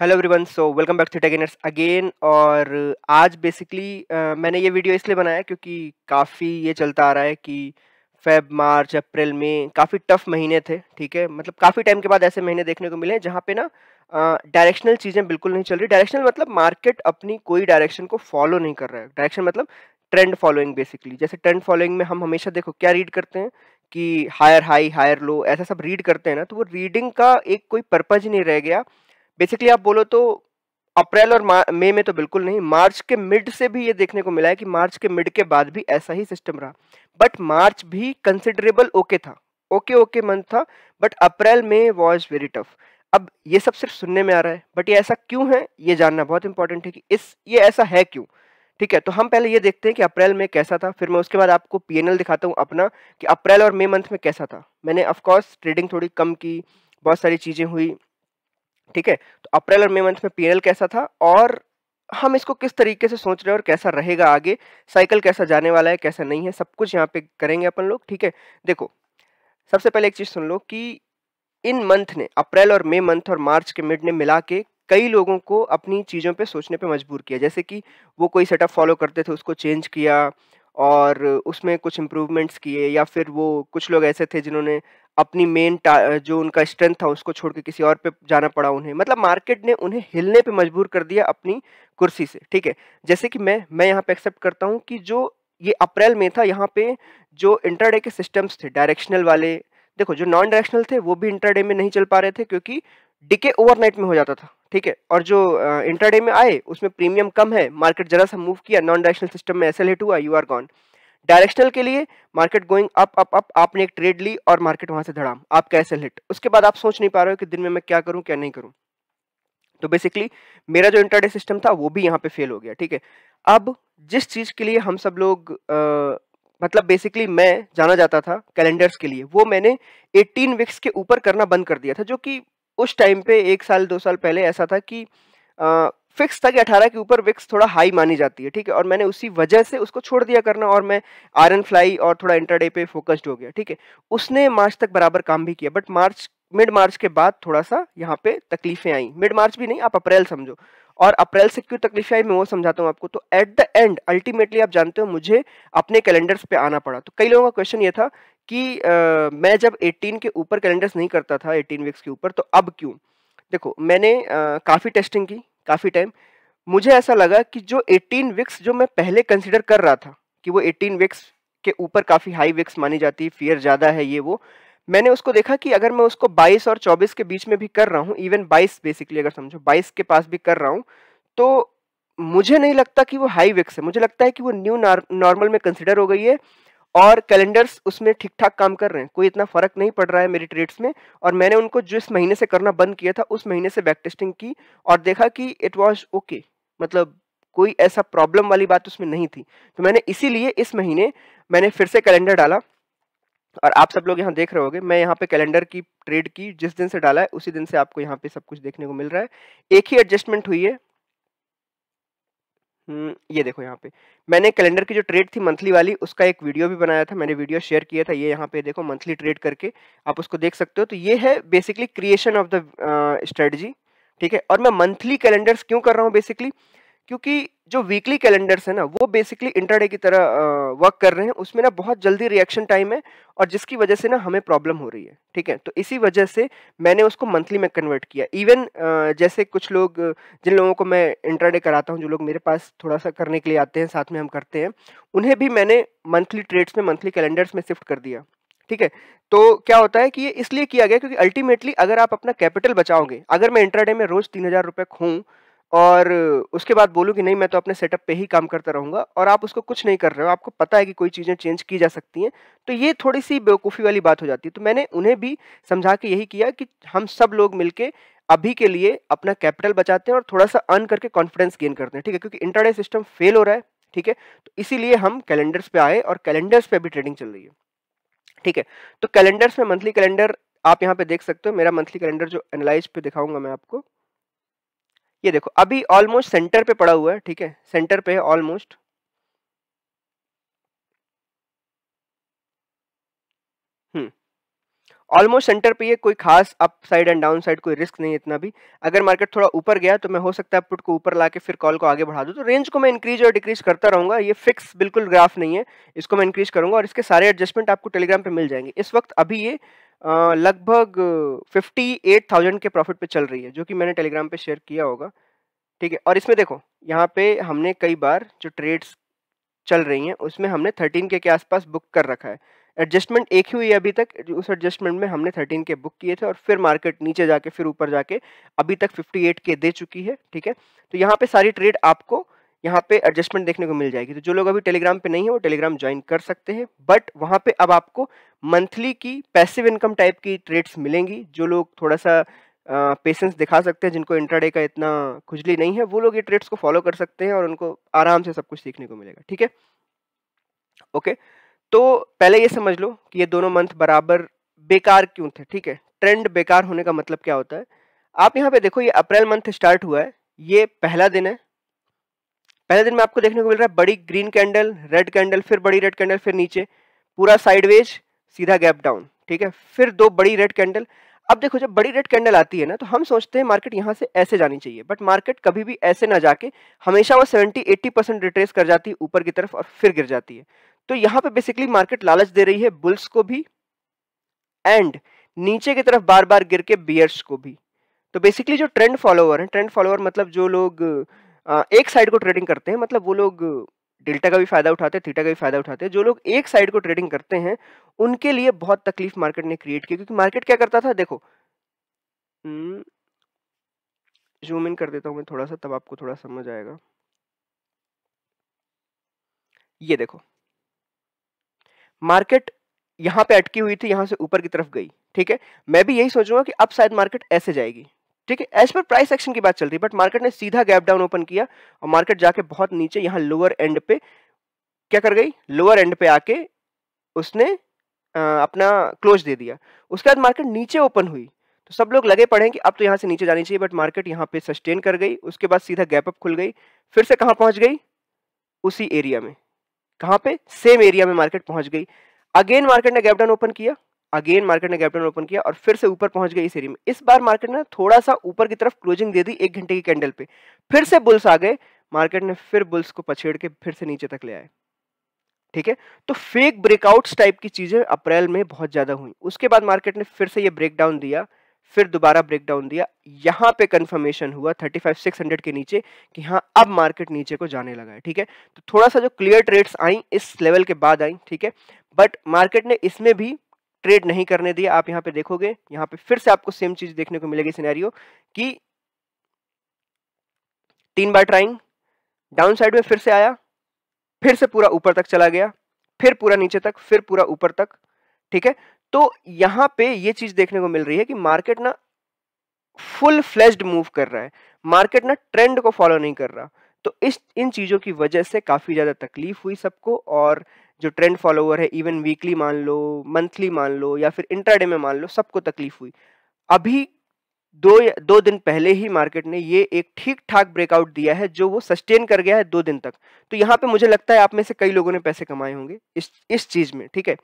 hello everyone so welcome back to टेगेनर्स again और आज बेसिकली uh, मैंने ये वीडियो इसलिए बनाया क्योंकि काफ़ी ये चलता आ रहा है कि फेब मार्च अप्रैल में काफ़ी टफ महीने थे ठीक है मतलब काफ़ी टाइम के बाद ऐसे महीने देखने को मिले हैं जहाँ पे ना डायरेक्शनल uh, चीज़ें बिल्कुल नहीं चल रही डायरेक्शनल मतलब मार्केट अपनी कोई डायरेक्शन को फॉलो नहीं कर रहा है डायरेक्शन मतलब ट्रेंड फॉलोइंग बेसिकली जैसे ट्रेंड फॉलोइंग में हम हमेशा देखो क्या रीड करते हैं कि हायर हाई हायर लो ऐसा सब रीड करते हैं ना तो वो रीडिंग का एक कोई पर्पज़ ही नहीं रह गया बेसिकली आप बोलो तो अप्रैल और मई में तो बिल्कुल नहीं मार्च के मिड से भी ये देखने को मिला है कि मार्च के मिड के बाद भी ऐसा ही सिस्टम रहा बट मार्च भी कंसिडरेबल ओके था ओके ओके मंथ था बट अप्रैल में वॉज वेरी टफ अब ये सब सिर्फ सुनने में आ रहा है बट ये ऐसा क्यों है ये जानना बहुत इंपॉर्टेंट है कि इस ये ऐसा है क्यों ठीक है तो हम पहले ये देखते हैं कि अप्रैल में कैसा था फिर मैं उसके बाद आपको पी दिखाता हूँ अपना कि अप्रैल और मई मंथ में कैसा था मैंने ऑफकोर्स ट्रेडिंग थोड़ी कम की बहुत सारी चीज़ें हुई ठीक है तो अप्रैल और मई मंथ में पीएनएल कैसा था और हम इसको किस तरीके से सोच रहे हैं और कैसा रहेगा आगे साइकिल कैसा जाने वाला है कैसा नहीं है सब कुछ यहाँ पे करेंगे अपन लोग ठीक है देखो सबसे पहले एक चीज़ सुन लो कि इन मंथ ने अप्रैल और मई मंथ और मार्च के मिड ने मिला के कई लोगों को अपनी चीज़ों पे सोचने पे मजबूर किया जैसे कि वो कोई सेटअप फॉलो करते थे उसको चेंज किया और उसमें कुछ इम्प्रूवमेंट्स किए या फिर वो कुछ लोग ऐसे थे जिन्होंने अपनी मेन जो उनका स्ट्रेंथ था उसको छोड़ के किसी और पे जाना पड़ा उन्हें मतलब मार्केट ने उन्हें हिलने पे मजबूर कर दिया अपनी कुर्सी से ठीक है जैसे कि मैं मैं यहाँ पे एक्सेप्ट करता हूँ कि जो ये अप्रैल में था यहाँ पे जो इंटरडे के सिस्टम्स थे डायरेक्शनल वाले देखो जो नॉन डायरेक्शनल थे वो भी इंटरडे में नहीं चल पा रहे थे क्योंकि डिके ओवरनाइट में हो जाता था ठीक है और जो इंटरडे में आए उसमें प्रीमियम कम है मार्केट जरा सा मूव किया नॉन डायरेक्शनल सिस्टम में एसएल हुआ यू आर गॉन डायरेक्शनल के लिए market going up up up आपने एक ट्रेड ली और मार्केट वहां से धड़ाम आप कैसे हिट उसके बाद आप सोच नहीं पा रहे हो कि दिन में मैं क्या करूं क्या नहीं करूं तो बेसिकली मेरा जो इंटरडे सिस्टम था वो भी यहाँ पे फेल हो गया ठीक है अब जिस चीज़ के लिए हम सब लोग आ, मतलब बेसिकली मैं जाना जाता था कैलेंडर्स के लिए वो मैंने 18 वीक्स के ऊपर करना बंद कर दिया था जो कि उस टाइम पे एक साल दो साल पहले ऐसा था कि आ, फिक्स था कि अठारह के ऊपर विक्स थोड़ा हाई मानी जाती है ठीक है और मैंने उसी वजह से उसको छोड़ दिया करना और मैं आयरन फ्लाई और थोड़ा इंटरडे पे फोकस्ड हो गया ठीक है उसने मार्च तक बराबर काम भी किया बट मार्च मिड मार्च के बाद थोड़ा सा यहाँ पे तकलीफें आई मिड मार्च भी नहीं आप अप्रैल समझो और अप्रैल से क्यों तकलीफें आई मैं वो समझाता हूँ आपको तो एट द एंड अल्टीमेटली आप जानते हो मुझे अपने कैलेंडर्स पे आना पड़ा तो कई लोगों का क्वेश्चन ये था कि आ, मैं जब 18 के ऊपर कैलेंडर्स नहीं करता था 18 वीक्स के ऊपर तो अब क्यों देखो मैंने काफ़ी टेस्टिंग की काफ़ी टाइम मुझे ऐसा लगा कि जो 18 वीक्स जो मैं पहले कंसिडर कर रहा था कि वो 18 वीक्स के ऊपर काफ़ी हाई विक्स मानी जाती है फियर ज़्यादा है ये वो मैंने उसको देखा कि अगर मैं उसको 22 और 24 के बीच में भी कर रहा हूँ इवन 22 बेसिकली अगर समझो 22 के पास भी कर रहा हूँ तो मुझे नहीं लगता कि वो हाई विक्स है मुझे लगता है कि वो न्यू नॉर्मल में कंसिडर हो गई है और कैलेंडर्स उसमें ठीक ठाक काम कर रहे हैं कोई इतना फर्क नहीं पड़ रहा है मेरी ट्रेड्स में और मैंने उनको जिस महीने से करना बंद किया था उस महीने से बैक टेस्टिंग की और देखा कि इट वॉज ओके मतलब कोई ऐसा प्रॉब्लम वाली बात उसमें नहीं थी तो मैंने इसीलिए इस महीने मैंने फिर से कैलेंडर डाला और आप सब लोग यहाँ देख रहे होगे मैं यहाँ पे कैलेंडर की ट्रेड की जिस दिन से डाला है उसी दिन से आपको यहाँ पे सब कुछ देखने को मिल रहा है एक ही एडजस्टमेंट हुई है हम्म, ये देखो यहाँ पे मैंने कैलेंडर की जो ट्रेड थी मंथली वाली उसका एक वीडियो भी बनाया था मैंने वीडियो शेयर किया था ये यहाँ पे देखो मंथली ट्रेड करके आप उसको देख सकते हो तो ये है basically creation of the strategy ठीक है और मैं मंथली कैलेंडर्स क्यों कर रहा हूँ बेसिकली क्योंकि जो वीकली कैलेंडर्स है ना वो बेसिकली इंटरडे की तरह वर्क कर रहे हैं उसमें ना बहुत जल्दी रिएक्शन टाइम है और जिसकी वजह से ना हमें प्रॉब्लम हो रही है ठीक है तो इसी वजह से मैंने उसको मंथली में कन्वर्ट किया इवन जैसे कुछ लोग जिन लोगों को मैं इंटरडे कराता हूँ जो लोग मेरे पास थोड़ा सा करने के लिए आते हैं साथ में हम करते हैं उन्हें भी मैंने मंथली ट्रेड्स में मंथली कैलेंडर्स में शिफ्ट कर दिया ठीक है तो क्या होता है कि ये इसलिए किया गया क्योंकि अल्टीमेटली अगर आप अपना कैपिटल बचाओगे अगर मैं इंटरडे में रोज तीन हज़ार रुपये खूँ और उसके बाद बोलूँ कि नहीं मैं तो अपने सेटअप पे ही काम करता रहूँगा और आप उसको कुछ नहीं कर रहे हो आपको पता है कि कोई चीज़ें चेंज की जा सकती हैं तो ये थोड़ी सी बेवकूफ़ी वाली बात हो जाती है तो मैंने उन्हें भी समझा के यही किया कि हम सब लोग मिलके अभी के लिए अपना कैपिटल बचाते हैं और थोड़ा सा अर्न करके कॉन्फिडेंस गेन करते हैं ठीक है क्योंकि इंटरडे सिस्टम फेल हो रहा है ठीक है तो इसीलिए हम कैलेंडर्स पर आए और कैलेंडर्स पर भी ट्रेडिंग चल रही है ठीक है तो कैलेंडर्स में मंथली कैलेंडर आप यहाँ पर देख सकते हो मेरा मंथली कैलेंडर जो एनालाइज पर दिखाऊंगा मैं आपको ये देखो अभी ऑलमोस्ट सेंटर पे पड़ा हुआ है ठीक है सेंटर पे है ऑलमोस्ट ऑलमोस्ट सेंटर पे ये कोई खास upside and downside कोई रिस्क नहीं इतना भी अगर मार्केट थोड़ा ऊपर गया तो मैं हो सकता है पुट को ऊपर ला के फिर कॉल को आगे बढ़ा दूं तो रेंज को मैं इंक्रीज और डिक्रीज करता रहूंगा ये फिक्स बिल्कुल ग्राफ नहीं है इसको मैं इंक्रीज करूंगा और इसके सारे एडजस्टमेंट आपको टेलीग्राम पर मिल जाएंगे इस वक्त अभी ये लगभग 58,000 के प्रॉफिट पे चल रही है जो कि मैंने टेलीग्राम पे शेयर किया होगा ठीक है और इसमें देखो यहाँ पे हमने कई बार जो ट्रेड्स चल रही हैं उसमें हमने 13 के के आसपास बुक कर रखा है एडजस्टमेंट एक ही हुई है अभी तक उस एडजस्टमेंट में हमने 13 के बुक किए थे और फिर मार्केट नीचे जाके फिर ऊपर जाके अभी तक 58 के दे चुकी है ठीक है तो यहाँ पे सारी ट्रेड आपको यहाँ पे एडजस्टमेंट देखने को मिल जाएगी तो जो लोग अभी टेलीग्राम पे नहीं है वो टेलीग्राम ज्वाइन कर सकते हैं बट वहाँ पे अब आपको मंथली की पैसिव इनकम टाइप की ट्रेड्स मिलेंगी जो लोग थोड़ा सा पेशेंस दिखा सकते हैं जिनको इंटरडे का इतना खुजली नहीं है वो लोग ये ट्रेड्स को फॉलो कर सकते हैं और उनको आराम से सब कुछ सीखने को मिलेगा ठीक है ओके तो पहले ये समझ लो कि ये दोनों मंथ बराबर बेकार क्यों थे ठीक है ट्रेंड बेकार होने का मतलब क्या होता है आप यहाँ पे देखो ये अप्रैल मंथ स्टार्ट हुआ है ये पहला दिन है पहले दिन में आपको देखने को मिल रहा है बड़ी ग्रीन कैंडल रेड कैंडल फिर बड़ी रेड कैंडल फिर नीचे पूरा साइडवेज सीधा गैप डाउन ठीक है फिर दो बड़ी रेड कैंडल अब देखो जब बड़ी रेड कैंडल आती है ना तो हम सोचते हैं मार्केट यहाँ से ऐसे जानी चाहिए बट मार्केट कभी भी ऐसे ना जाके हमेशा वो 70 80 परसेंट रिट्रेस कर जाती है ऊपर की तरफ और फिर गिर जाती है तो यहाँ पे बेसिकली मार्केट लालच दे रही है बुल्स को भी एंड नीचे की तरफ बार बार गिर के बियर्स को भी तो बेसिकली जो ट्रेंड फॉलोअर है ट्रेंड फॉलोअर मतलब जो लोग एक साइड को ट्रेडिंग करते हैं मतलब वो लोग डेल्टा का भी फायदा उठाते हैं थीटा का भी फायदा उठाते हैं जो लोग एक साइड को ट्रेडिंग करते हैं उनके लिए बहुत तकलीफ मार्केट ने क्रिएट की क्योंकि मार्केट क्या करता था देखो जूम हम्म, इन कर देता हूँ मैं थोड़ा सा तब आपको थोड़ा समझ आएगा ये देखो मार्केट यहां पे अटकी हुई थी यहां से ऊपर की तरफ गई ठीक है मैं भी यही सोचूंगा कि अब शायद मार्केट ऐसे जाएगी ठीक है एज पर प्राइस एक्शन की बात चल रही है बट मार्केट ने सीधा गैप डाउन ओपन किया और मार्केट जाके बहुत नीचे यहाँ लोअर एंड पे क्या कर गई लोअर एंड पे आके उसने आ, अपना क्लोज दे दिया उसके बाद मार्केट नीचे ओपन हुई तो सब लोग लगे पड़े कि अब तो यहाँ से नीचे जानी चाहिए बट मार्केट यहाँ पे सस्टेन कर गई उसके बाद सीधा गैप अप खुल गई फिर से कहाँ पहुँच गई उसी एरिया में कहाँ पे सेम एरिया में मार्केट पहुँच गई अगेन मार्केट ने गैप डाउन ओपन किया अगेन मार्केट ने कैपिटल ओपन किया और फिर से ऊपर पहुंच गई इस एरिया में इस बार मार्केट ने थोड़ा सा ऊपर की तरफ क्लोजिंग दे दी एक घंटे की कैंडल पे फिर से बुल्स आ गए मार्केट ने फिर बुल्स को पछेड़ के फिर से नीचे तक ले आए ठीक है तो फेक ब्रेकआउट्स टाइप की चीजें अप्रैल में बहुत ज्यादा हुई उसके बाद मार्केट ने फिर से ये ब्रेकडाउन दिया फिर दोबारा ब्रेकडाउन दिया यहां पे कंफर्मेशन हुआ 35600 के नीचे कि हाँ अब मार्केट नीचे को जाने लगा है ठीक है तो थोड़ा सा जो क्लियर ट्रेड्स आई इस लेवल के बाद आई ठीक है बट मार्केट ने इसमें भी ट्रेड नहीं करने दिया आप यहां पे देखोगे यहां पे फिर से आपको सेम चीज देखने को मिलेगी सिनेरियो कि तीन बार ट्राइंग डाउन साइड में फिर से आया फिर से पूरा ऊपर तक चला गया फिर पूरा नीचे तक फिर पूरा ऊपर तक ठीक है तो यहां पे ये चीज देखने को मिल रही है कि मार्केट ना फुल फ्लेज्ड मूव कर रहा है मार्केट ना ट्रेंड को फॉलो नहीं कर रहा तो इस इन चीज़ों की वजह से काफ़ी ज़्यादा तकलीफ हुई सबको और जो ट्रेंड फॉलोअर है इवन वीकली मान लो मंथली मान लो या फिर इंट्राडे में मान लो सबको तकलीफ हुई अभी दो दो दिन पहले ही मार्केट ने ये एक ठीक ठाक ब्रेकआउट दिया है जो वो सस्टेन कर गया है दो दिन तक तो यहाँ पे मुझे लगता है आप में से कई लोगों ने पैसे कमाए होंगे इस इस चीज़ में ठीक है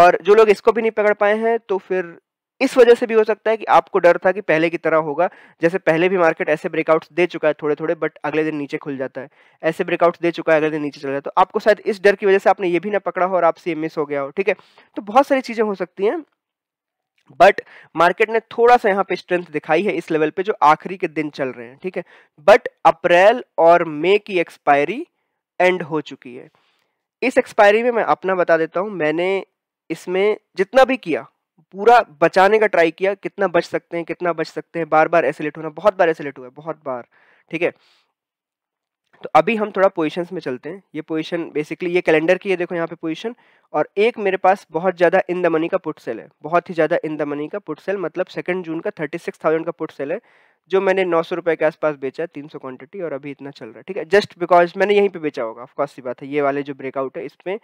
और जो लोग इसको भी नहीं पकड़ पाए हैं तो फिर इस वजह से भी हो सकता है कि आपको डर था कि पहले की तरह होगा जैसे पहले भी मार्केट ऐसे ब्रेकआउट्स दे चुका है थोड़े थोड़े बट अगले दिन नीचे खुल जाता है ऐसे ब्रेकआउट्स दे चुका है अगले दिन नीचे चला जाता है तो आपको शायद इस डर की वजह से आपने ये भी ना पकड़ा हो और आपसे मिस हो गया हो ठीक है तो बहुत सारी चीज़ें हो सकती हैं बट मार्केट ने थोड़ा सा यहाँ पे स्ट्रेंथ दिखाई है इस लेवल पे जो आखिरी के दिन चल रहे हैं ठीक है बट अप्रैल और मई की एक्सपायरी एंड हो चुकी है इस एक्सपायरी में मैं अपना बता देता हूँ मैंने इसमें जितना भी किया पूरा बचाने का ट्राई किया कितना बच सकते हैं कितना बच सकते हैं बार बार ऐसे लेट होना बहुत बार ऐसे लेट हुआ है बहुत बार ठीक है तो अभी हम थोड़ा पोजीशंस में चलते हैं ये पोजीशन बेसिकली ये कैलेंडर की है देखो यहाँ पे पोजीशन और एक मेरे पास बहुत ज़्यादा इन द मनी का पुट सेल है बहुत ही ज़्यादा इन द मनी का पुट सेल मतलब सेकंड जून का थर्टी सिक्स थाउजेंड का पुट सेल है जो मैंने नौ सौ रुपये के आसपास बेचा है तीन सौ क्वान्टिटी और अभी इतना चल रहा है ठीक है जस्ट बिकॉज मैंने यहीं पर बेचा होगा ऑफकोर्स सी बात है ये वाले जो ब्रेकआउट है इसमें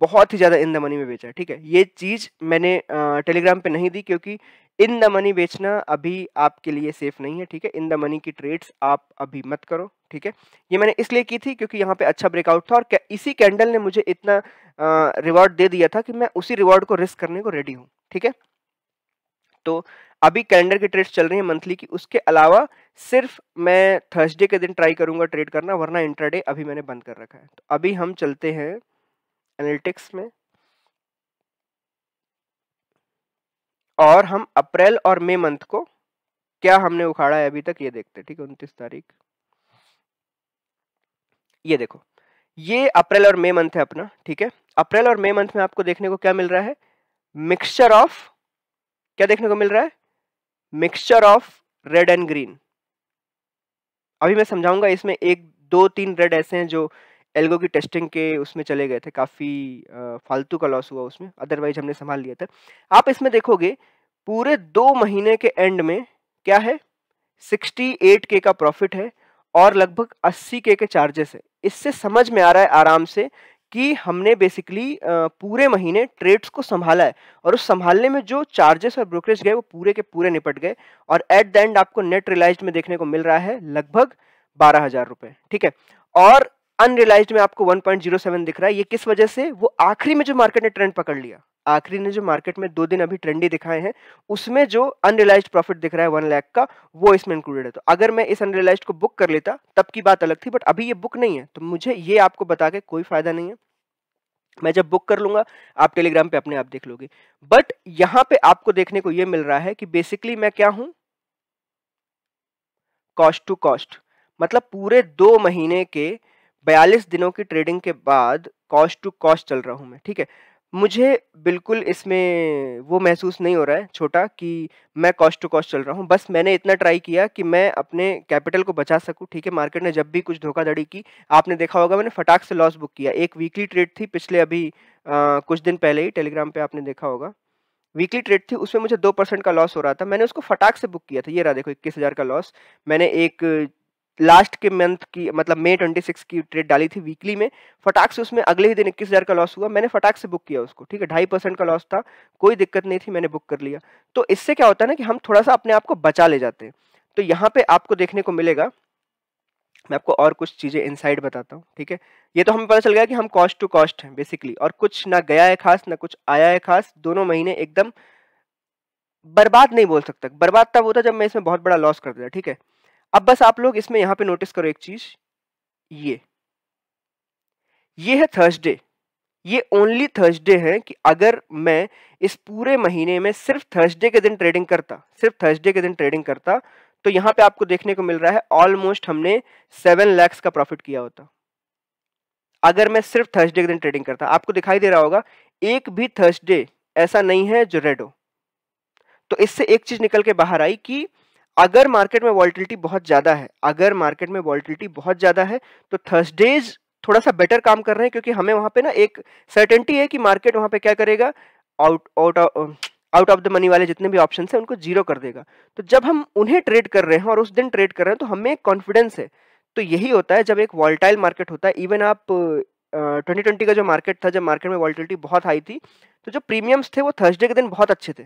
बहुत ही ज़्यादा इन द मनी में बेचा है ठीक है ये चीज़ मैंने टेलीग्राम पे नहीं दी क्योंकि इन द मनी बेचना अभी आपके लिए सेफ नहीं है ठीक है इन द मनी की ट्रेड्स आप अभी मत करो ठीक है ये मैंने इसलिए की थी क्योंकि यहाँ पे अच्छा ब्रेकआउट था और इसी कैंडल ने मुझे इतना रिवॉर्ड दे दिया था कि मैं उसी रिवॉर्ड को रिस्क करने को रेडी हूँ ठीक है तो अभी कैलेंडर की ट्रेड्स चल रही हैं मंथली की उसके अलावा सिर्फ मैं थर्सडे के दिन ट्राई करूंगा ट्रेड करना वरना इंटरडे अभी मैंने बंद कर रखा है तो अभी हम चलते हैं एनालिटिक्स में और हम अप्रैल और मई मंथ को क्या हमने उखाड़ा है अभी तक ये देखते हैं ठीक है उनतीस तारीख ये देखो ये अप्रैल और मई मंथ है अपना ठीक है अप्रैल और मई मंथ में आपको देखने को क्या मिल रहा है मिक्सचर ऑफ क्या देखने को मिल रहा है mixture of red and green अभी मैं समझाऊंगा इसमें एक दो तीन रेड ऐसे हैं जो एल्गो की टेस्टिंग के उसमें चले गए थे काफ़ी फालतू का लॉस हुआ उसमें अदरवाइज हमने संभाल लिया था आप इसमें देखोगे पूरे दो महीने के एंड में क्या है 68 के का प्रॉफिट है और लगभग 80 के के चार्जेस है इससे समझ में आ रहा है आराम से कि हमने बेसिकली पूरे महीने ट्रेड्स को संभाला है और उस संभालने में जो चार्जेस और ब्रोकरेज गए वो पूरे के पूरे निपट गए और एट द एंड आपको नेट रिलाइज में देखने को मिल रहा है लगभग बारह हजार रुपये ठीक है और अनरियलाइज में आपको 1.07 दिख रहा है ये किस वजह से वो आखिरी में जो मार्केट ने ट्रेंड पकड़ लिया आखिरी ने जो मार्केट में दो दिन अभी ट्रेंडी दिखाए हैं उसमें जो अनरियलाइज प्रॉफिट दिख रहा है वन लैख का वो इसमें इंक्लूडेड है तो अगर मैं इस अनरियलाइज को बुक कर लेता तब की बात अलग थी बट अभी ये बुक नहीं है तो मुझे ये आपको बता के कोई फायदा नहीं है मैं जब बुक कर लूंगा आप टेलीग्राम पे अपने आप देख लोगे बट यहां पे आपको देखने को ये मिल रहा है कि बेसिकली मैं क्या हूं कॉस्ट टू कॉस्ट मतलब पूरे दो महीने के बयालीस दिनों की ट्रेडिंग के बाद कॉस्ट टू कॉस्ट चल रहा हूँ मैं ठीक है मुझे बिल्कुल इसमें वो महसूस नहीं हो रहा है छोटा कि मैं कॉस्ट टू कॉस्ट चल रहा हूँ बस मैंने इतना ट्राई किया कि मैं अपने कैपिटल को बचा सकूँ ठीक है मार्केट ने जब भी कुछ धोखाधड़ी की आपने देखा होगा मैंने फटाक से लॉस बुक किया एक वीकली ट्रेड थी पिछले अभी आ, कुछ दिन पहले ही टेलीग्राम पर आपने देखा होगा वीकली ट्रेड थी उसमें मुझे दो परसेंट का लॉस हो रहा था मैंने उसको फटाक से बुक किया था ये रहा देखो इक्कीस हज़ार का लॉस मैंने एक लास्ट के मंथ की मतलब मई सिक्स की ट्रेड डाली थी वीकली में फटाक से उसमें अगले ही दिन इक्कीस हज़ार का लॉस हुआ मैंने फटाक से बुक किया उसको ठीक है ढाई परसेंट का लॉस था कोई दिक्कत नहीं थी मैंने बुक कर लिया तो इससे क्या होता है ना कि हम थोड़ा सा अपने आप को बचा ले जाते हैं तो यहाँ पर आपको देखने को मिलेगा मैं आपको और कुछ चीज़ें इनसाइड बताता हूँ ठीक है ये तो हमें पता चल गया कि हम कॉस्ट टू कॉस्ट हैं बेसिकली और कुछ ना गया है खास ना कुछ आया है खास दोनों महीने एकदम बर्बाद नहीं बोल सकता बर्बाद तब होता जब मैं इसमें बहुत बड़ा लॉस कर देता ठीक है अब बस आप लोग इसमें यहां पे नोटिस करो एक चीज ये ये है थर्सडे ये ओनली थर्सडे है कि अगर मैं इस पूरे महीने में सिर्फ थर्सडे के दिन ट्रेडिंग करता सिर्फ थर्सडे के दिन ट्रेडिंग करता तो यहां पे आपको देखने को मिल रहा है ऑलमोस्ट हमने सेवन लैक्स का प्रॉफिट किया होता अगर मैं सिर्फ थर्सडे के दिन ट्रेडिंग करता आपको दिखाई दे रहा होगा एक भी थर्सडे ऐसा नहीं है जो रेड हो तो इससे एक चीज निकल के बाहर आई कि अगर मार्केट में वॉलिटिलिटी बहुत ज़्यादा है अगर मार्केट में वॉलिटिलिटी बहुत ज़्यादा है तो थर्सडेज थोड़ा सा बेटर काम कर रहे हैं क्योंकि हमें वहाँ पे ना एक सर्टेनिटी है कि मार्केट वहाँ पे क्या करेगा out out out of the money वाले जितने भी ऑप्शन है उनको जीरो कर देगा तो जब हम उन्हें ट्रेड कर रहे हैं और उस दिन ट्रेड कर रहे हैं तो हमें एक कॉन्फिडेंस है तो यही होता है जब एक वॉल्टाइल मार्केट होता है इवन आप ट्वेंटी uh, ट्वेंटी का जो मार्केट था जब मार्केट में वॉल्टिलिटी बहुत हाई थी तो जो प्रीमियम्स थे वो थर्सडे के दिन बहुत अच्छे थे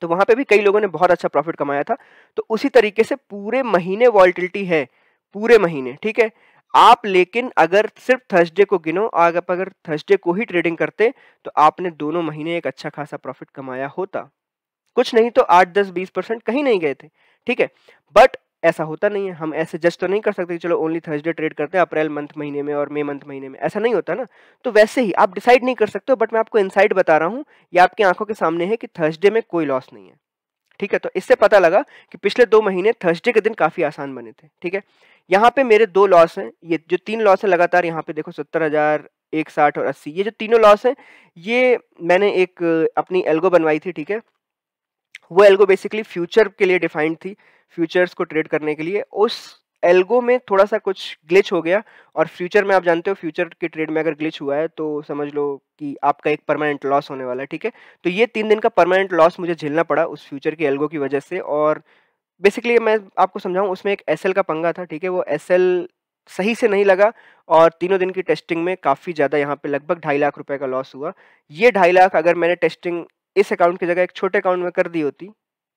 तो वहां पे भी कई लोगों ने बहुत अच्छा प्रॉफिट कमाया था तो उसी तरीके से पूरे महीने वॉल्टिलिटी है पूरे महीने ठीक है आप लेकिन अगर सिर्फ थर्सडे को गिनो और आप अगर थर्सडे को ही ट्रेडिंग करते तो आपने दोनों महीने एक अच्छा खासा प्रॉफिट कमाया होता कुछ नहीं तो आठ दस बीस परसेंट कहीं नहीं गए थे ठीक है बट ऐसा होता नहीं है हम ऐसे जज तो नहीं कर सकते चलो ओनली थर्सडे ट्रेड करते हैं अप्रैल मंथ महीने में और मई मंथ महीने में ऐसा नहीं होता ना तो वैसे ही आप डिसाइड नहीं कर सकते हो बट मैं आपको इनसाइड बता रहा हूँ ये आपकी आंखों के सामने है कि थर्सडे में कोई लॉस नहीं है ठीक है तो इससे पता लगा कि पिछले दो महीने थर्सडे के दिन काफ़ी आसान बने थे ठीक है यहाँ पे मेरे दो लॉस हैं ये जो तीन लॉस है लगातार यहाँ पे देखो सत्तर हज़ार एक साठ और अस्सी ये जो तीनों लॉस हैं ये मैंने एक अपनी एल्गो बनवाई थी ठीक है वो एल्गो बेसिकली फ्यूचर के लिए डिफाइंड थी फ्यूचर्स को ट्रेड करने के लिए उस एल्गो में थोड़ा सा कुछ ग्लिच हो गया और फ्यूचर में आप जानते हो फ्यूचर के ट्रेड में अगर ग्लिच हुआ है तो समझ लो कि आपका एक परमानेंट लॉस होने वाला है ठीक है तो ये तीन दिन का परमानेंट लॉस मुझे झेलना पड़ा उस फ्यूचर के एल्गो की वजह से और बेसिकली मैं आपको समझाऊँ उसमें एक एस का पंगा था ठीक है वो एस सही से नहीं लगा और तीनों दिन की टेस्टिंग में काफ़ी ज़्यादा यहाँ पे लगभग ढाई लाख रुपये का लॉस हुआ ये ढाई लाख अगर मैंने टेस्टिंग इस अकाउंट की जगह एक छोटे अकाउंट में कर दी होती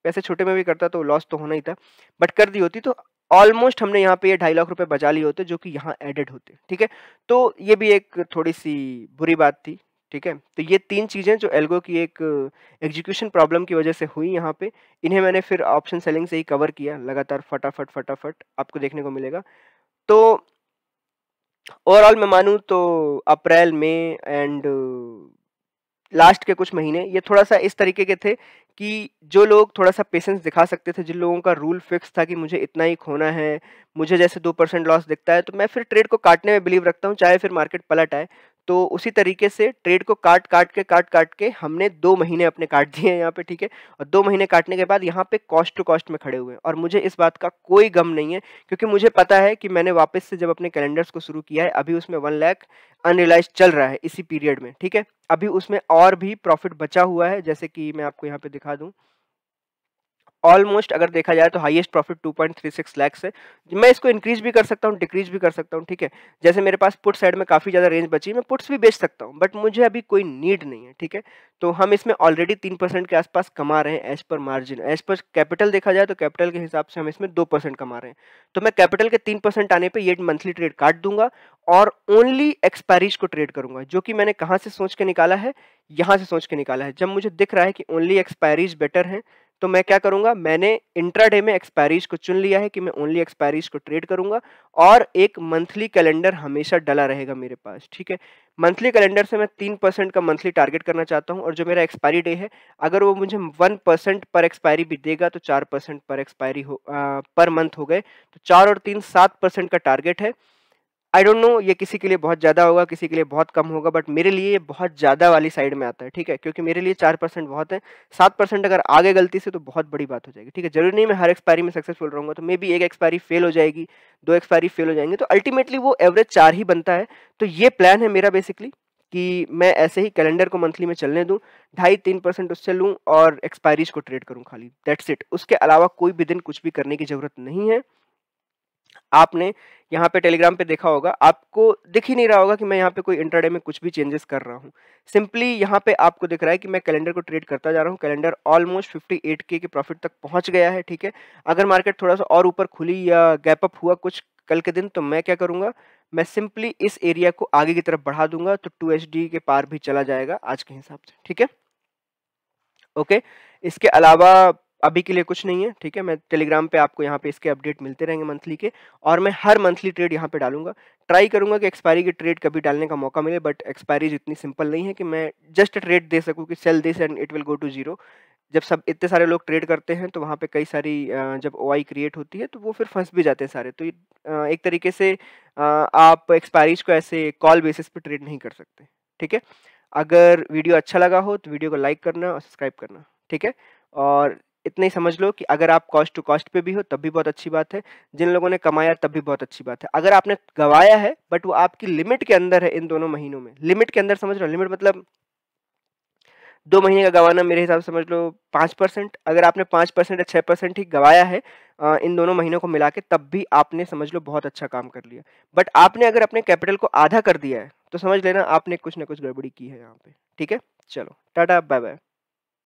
पैसे छोटे में भी करता तो लॉस तो होना ही था बट कर दी होती तो ऑलमोस्ट हमने यहाँ पे ये ढाई लाख रुपए बचा लिए होते जो कि यहाँ एडेड होते ठीक है तो ये भी एक थोड़ी सी बुरी बात थी ठीक है तो ये तीन चीज़ें जो एल्गो की एक एग्जीक्यूशन प्रॉब्लम की वजह से हुई यहाँ पे इन्हें मैंने फिर ऑप्शन सेलिंग से ही कवर किया लगातार फटाफट फटाफट आपको देखने को मिलेगा तो ओवरऑल मैं मानूँ तो अप्रैल मई एंड लास्ट के कुछ महीने ये थोड़ा सा इस तरीके के थे कि जो लोग थोड़ा सा पेशेंस दिखा सकते थे जिन लोगों का रूल फिक्स था कि मुझे इतना ही खोना है मुझे जैसे दो परसेंट लॉस दिखता है तो मैं फिर ट्रेड को काटने में बिलीव रखता हूँ चाहे फिर मार्केट पलट आए तो उसी तरीके से ट्रेड को काट काट के काट काट के हमने दो महीने अपने काट दिए हैं यहाँ पे ठीक है और दो महीने काटने के बाद यहाँ पे कॉस्ट टू कॉस्ट में खड़े हुए हैं और मुझे इस बात का कोई गम नहीं है क्योंकि मुझे पता है कि मैंने वापस से जब अपने कैलेंडर्स को शुरू किया है अभी उसमें वन लैख अनरिलाइज चल रहा है इसी पीरियड में ठीक है अभी उसमें और भी प्रॉफिट बचा हुआ है जैसे कि मैं आपको यहाँ पे दिखा दूँ ऑलमोस्ट अगर देखा जाए तो हाईएस्ट प्रॉफिट 2.36 लाख है मैं इसको इंक्रीज भी कर सकता हूँ डिक्रीज भी कर सकता हूँ ठीक है जैसे मेरे पास पुट साइड में काफ़ी ज़्यादा रेंज बची मैं पुट्स भी बेच सकता हूँ बट मुझे अभी कोई नीड नहीं है ठीक है तो हम इसमें ऑलरेडी तीन परसेंट के आसपास कमा रहे हैं as per margin as per capital देखा जाए तो कैपिटल के हिसाब से हम इसमें दो परसेंट कमा रहे हैं तो मैं कैपिटल के तीन परसेंट आने पर ये मंथली ट्रेड काट दूंगा और ओनली एक्सपायरीज को ट्रेड करूंगा जो कि मैंने कहाँ से सोच के निकाला है यहाँ से सोच के निकाला है जब मुझे दिख रहा है कि ओनली एक्सपायरीज बेटर हैं तो मैं क्या करूंगा मैंने इंट्राडे में एक्सपायरीज को चुन लिया है कि मैं ओनली एक्सपायरीज को ट्रेड करूंगा और एक मंथली कैलेंडर हमेशा डला रहेगा मेरे पास ठीक है मंथली कैलेंडर से मैं तीन परसेंट का मंथली टारगेट करना चाहता हूं और जो मेरा एक्सपायरी डे है अगर वो मुझे वन परसेंट पर एक्सपायरी भी देगा तो चार परसेंट पर एक्सपायरी हो आ, पर मंथ हो गए तो चार और तीन सात परसेंट का टारगेट है आई डोंट नो ये किसी के लिए बहुत ज़्यादा होगा किसी के लिए बहुत कम होगा बट मेरे लिए ये बहुत ज़्यादा वाली साइड में आता है ठीक है क्योंकि मेरे लिए चार परसेंट बहुत है सात परसेंट अगर आगे गलती से तो बहुत बड़ी बात हो जाएगी ठीक है जरूरी नहीं मैं हर एक्सपायरी में सक्सेसफुल रहूँगा तो मे बी एक एक्सपायरी फेल हो जाएगी दो एक्सपायरी फेल हो जाएंगे तो अल्टीमेटली वो एवरेज चार ही बनता है तो ये प्लान है मेरा बेसिकली कि मैं ऐसे ही कैलेंडर को मंथली में चलने दूँ ढाई तीन परसेंट उससे लूँ और एक्सपायरीज को ट्रेड करूँ खाली दैट्स इट उसके अलावा कोई भी दिन कुछ भी करने की ज़रूरत नहीं है आपने यहाँ पे टेलीग्राम पे देखा होगा आपको दिख ही नहीं रहा होगा कि मैं यहाँ पे कोई इंटरडे में कुछ भी चेंजेस कर रहा हूँ सिंपली यहाँ पे आपको दिख रहा है कि मैं कैलेंडर को ट्रेड करता जा रहा हूँ कैलेंडर ऑलमोस्ट 58 के प्रॉफिट तक पहुँच गया है ठीक है अगर मार्केट थोड़ा सा और ऊपर खुली या गैप अप हुआ कुछ कल के दिन तो मैं क्या करूँगा मैं सिंपली इस एरिया को आगे की तरफ बढ़ा दूंगा तो टू के पार भी चला जाएगा आज के हिसाब से ठीक है ओके इसके अलावा अभी के लिए कुछ नहीं है ठीक है मैं टेलीग्राम पे आपको यहाँ पे इसके अपडेट मिलते रहेंगे मंथली के और मैं हर मंथली ट्रेड यहाँ पे डालूंगा ट्राई करूंगा कि एक्सपायरी की ट्रेड कभी डालने का मौका मिले बट एक्सपायरी इतनी सिंपल नहीं है कि मैं जस्ट ट्रेड दे सकूँ कि sell this and it will go to zero जब सब इतने सारे लोग ट्रेड करते हैं तो वहाँ पर कई सारी जब ओ क्रिएट होती है तो वो फिर फंस भी जाते हैं सारे तो एक तरीके से आप एक्सपायरीज को ऐसे कॉल बेसिस पर ट्रेड नहीं कर सकते ठीक है अगर वीडियो अच्छा लगा हो तो वीडियो को लाइक करना और सब्सक्राइब करना ठीक है और इतना ही समझ लो कि अगर आप कॉस्ट टू कॉस्ट पे भी हो तब भी बहुत अच्छी बात है जिन लोगों ने कमाया तब भी बहुत अच्छी बात है अगर आपने गवाया है बट वो आपकी लिमिट के अंदर है इन दोनों महीनों में लिमिट के अंदर समझ लो लिमिट मतलब दो महीने का गवाना मेरे हिसाब से समझ लो पाँच परसेंट अगर आपने पाँच परसेंट या छः परसेंट ही गवाया है इन दोनों महीनों को मिला के तब भी आपने समझ लो बहुत अच्छा काम कर लिया बट आपने अगर अपने कैपिटल को आधा कर दिया है तो समझ लेना आपने कुछ ना कुछ गड़बड़ी की है यहाँ पे ठीक है चलो टाटा बाय बाय